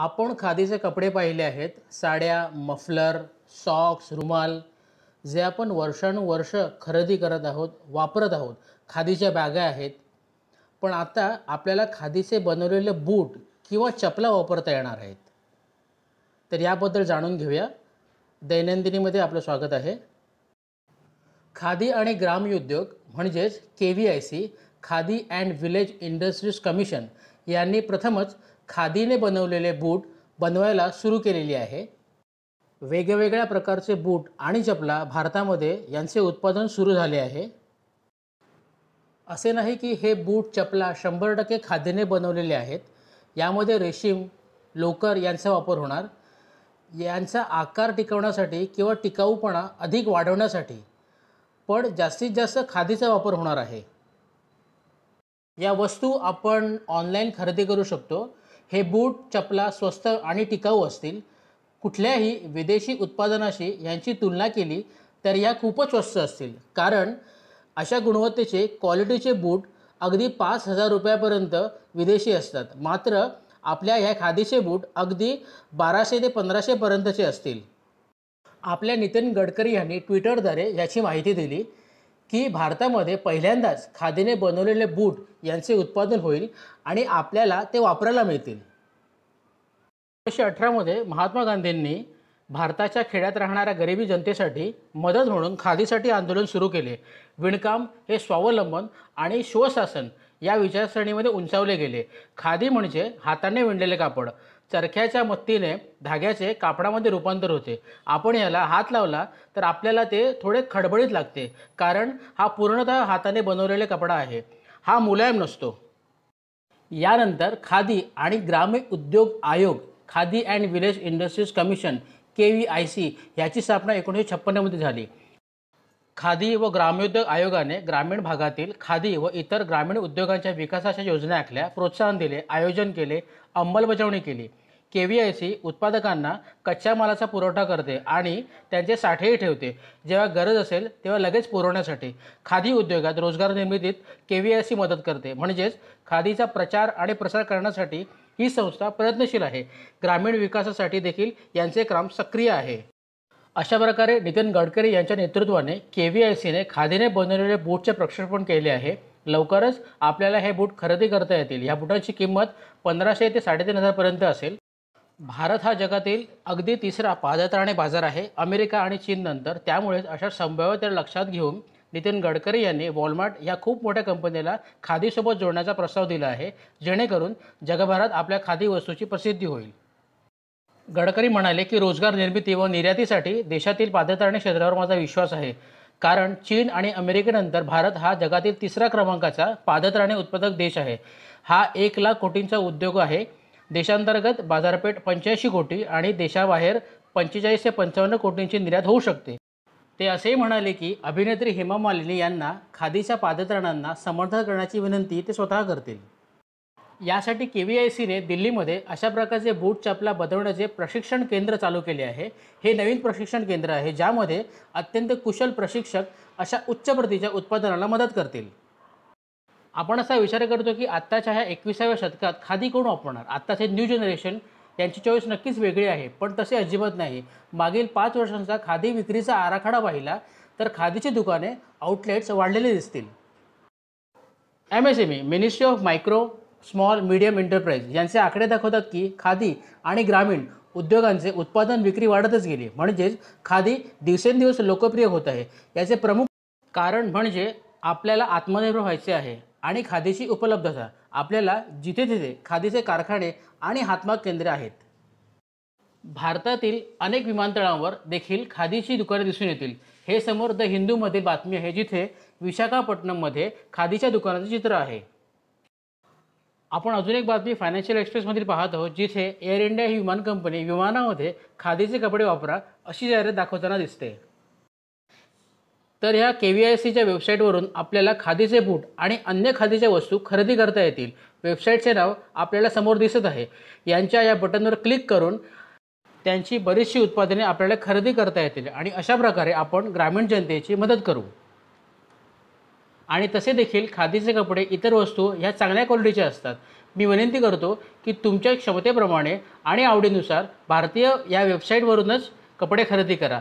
आपण खादीचे कपडे पाहिले आहेत साड्या मफलर सॉक्स रुमाल जे आपण वर्षानुवर्ष खरेदी करत आहोत वापरत आहोत खादीच्या बॅगा आहेत पण आता आपल्याला खादीचे बनवलेले बूट किंवा चपला वापरता येणार आहेत तर याबद्दल जाणून घेऊया दैनंदिनीमध्ये आपलं स्वागत आहे खादी आणि उद्योग म्हणजेच K V I C khadi and village industries commission यांनी प्रथमच खादीने बनवलेले बूट बनवायला सुरू केलेली आहे वेगवेगळ्या प्रकारचे बूट आणि चपला भारतामध्ये यांचे उत्पादन सुरू झाले आहे असे नाही की हे बूट चपला शंभर टक्के खादीने बनवलेले आहेत यामध्ये रेशीम लोकर यांचा वापर होणार यांचा आकार टिकवण्यासाठी किंवा टिकाऊपणा अधिक वाढवण्यासाठी पण जास्तीत जास्त खादीचा वापर होणार आहे या वस्तू आपण ऑनलाईन खरेदी करू शकतो हे बूट चपला स्वस्त आणि टिकाऊ असतील कुठल्याही विदेशी उत्पादनाशी यांची तुलना केली तर या खूपच स्वस्त असतील कारण अशा गुणवत्तेचे क्वालिटीचे बूट अगदी पाच हजार रुपयापर्यंत विदेशी असतात मात्र आपल्या ह्या खादीचे बूट अगदी बाराशे ते पंधराशेपर्यंतचे असतील आपल्या नितीन गडकरी यांनी ट्विटरद्वारे याची माहिती दिली की भारतामध्ये पहिल्यांदाच खादीने बनवलेले बूट यांचे उत्पादन होईल आणि आपल्याला ते वापरायला मिळतील एकोणीसशे अठरामध्ये महात्मा गांधींनी भारताच्या खेड्यात राहणाऱ्या गरिबी जनतेसाठी मदत म्हणून खादीसाठी आंदोलन सुरू केले विणकाम हे स्वावलंबन आणि स्वशासन या विचारसरणीमध्ये उंचावले गेले खादी म्हणजे हाताने विणलेले कापड चरख्याच्या मत्तीने धाग्याचे कापडामध्ये रूपांतर होते आपण याला हात लावला तर आपल्याला ते थोडे खडबडीत लागते कारण हा पूर्णतः हाताने बनवलेले कपडा आहे हा मुलायम नसतो यानंतर खादी आणि ग्रामीण उद्योग आयोग khadi and village industries commission K V I C ह्याची स्थापना एकोणीसशे छप्पन्नमध्ये झाली खादी व ग्रामोद्योग आयोगाने ग्रामीण भागातील खादी व इतर ग्रामीण उद्योगांच्या विकासाच्या योजना आखल्या प्रोत्साहन दिले आयोजन केले अंमलबजावणी केली के व्ही आय सी उत्पादकांना कच्च्या मालाचा पुरवठा करते आणि त्यांचे साठेही ठेवते जेव्हा गरज असेल तेव्हा लगेच पुरवण्यासाठी खादी उद्योगात रोजगार निर्मितीत के व्ही आय सी मदत करते म्हणजेच खादीचा प्रचार आणि प्रसार करण्यासाठी ही संस्था प्रयत्नशील आहे ग्रामीण विकासासाठी देखील यांचे काम सक्रिय आहे अशा प्रकारे नितीन गडकरी यांच्या नेतृत्वाने के व्ही आय सीने खादीने बनवलेले बूटचे प्रक्षेपण केले आहे लवकरच आपल्याला हे बूट खरेदी करता येतील ह्या बुटांची किंमत पंधराशे ते साडेतीन हजारपर्यंत असेल भारत हा जगातील अगदी तिसरा पादत्राणे बाजार आहे अमेरिका आणि चीननंतर त्यामुळेच अशा संभाव्यतेला लक्षात घेऊन नितीन गडकरी यांनी वॉलमार्ट या खूप मोठ्या कंपनीला खादीसोबत जोडण्याचा प्रस्ताव दिला आहे जेणेकरून जगभरात आपल्या खादी वस्तूची प्रसिद्धी होईल गडकरी म्हणाले की रोजगार निर्मिती व निर्यातीसाठी देशातील पादत्राणे क्षेत्रावर माझा विश्वास आहे कारण चीन आणि अमेरिकेनंतर भारत हा जगातील तिसऱ्या क्रमांकाचा पादत्राणे उत्पादक देश आहे हा एक लाख कोटींचा उद्योग आहे देशांतर्गत बाजारपेठ पंच्याऐंशी कोटी आणि देशाबाहेर पंचेचाळीस ते पंचावन्न कोटींची निर्यात होऊ शकते ते असेही म्हणाले की अभिनेत्री हेमा मालिनी यांना खादीच्या पादत्राणांना समर्थन करण्याची विनंती ते स्वतः करतील यासाठी के व्ही आय सीने दिल्लीमध्ये अशा प्रकारचे बूट चपला बदलण्याचे प्रशिक्षण केंद्र चालू केले आहे हे नवीन प्रशिक्षण केंद्र आहे ज्यामध्ये अत्यंत कुशल प्रशिक्षक अशा उच्च प्रतीच्या उत्पादनाला मदत करतील आपण असा विचार करतो की आत्ताच्या ह्या एकविसाव्या शतकात खादी कोण वापरणार आत्ताचे न्यू जनरेशन त्यांची चॉईस नक्कीच वेगळी आहे पण तसे अजिबात नाही मागील पाच वर्षांचा खादी विक्रीचा आराखडा पाहिला तर खादीची दुकाने आउटलेट्स वाढलेले दिसतील M S M E ministry of micro small medium enterprise यांचे आकडे दाखवतात की खादी आणि ग्रामीण उद्योगांचे उत्पादन विक्री वाढतच गेली म्हणजेच खादी दिवसेंदिवस लोकप्रिय होत आहे याचे प्रमुख कारण म्हणजे आपल्याला आत्मनिर्भर व्हायचे आहे आणि खादीची उपलब्धता आपल्याला जिथे तिथे खादीचे कारखाने आणि हातमाग केंद्रे आहेत भारतातील अनेक विमानतळांवर देखील खादीची दुकाने दिसून येतील हे समोर द हिंदूमधील बातमी आहे जिथे विशाखापट्टणममध्ये खादीच्या दुकानाचे चित्र आहे आपण अजून एक बातमी फायनान्शियल एक्सप्रेसमध्ये पाहत आहोत जिथे एअर इंडिया ही विमान कंपनी विमानामध्ये खादीचे कपडे वापरा अशी जाहिरात दाखवताना दिसते तर ह्या के व्ही आय सीच्या वेबसाईटवरून आपल्याला खादीचे बूट आणि अन्य खादीच्या वस्तू खरेदी करता येतील वेबसाईटचे नाव आपल्याला समोर दिसत आहे यांच्या या बटनवर क्लिक करून त्यांची बरीचशी उत्पादने आपल्याला खरेदी करता येतील आणि अशा प्रकारे आपण ग्रामीण जनतेची मदत करू आणि तसे देखील खादीचे कपडे इतर वस्तू ह्या चांगल्या क्वालिटीच्या असतात मी विनंती करतो की तुमच्या क्षमतेप्रमाणे आणि आवडीनुसार भारतीय या वेबसाईटवरूनच कपडे खरेदी करा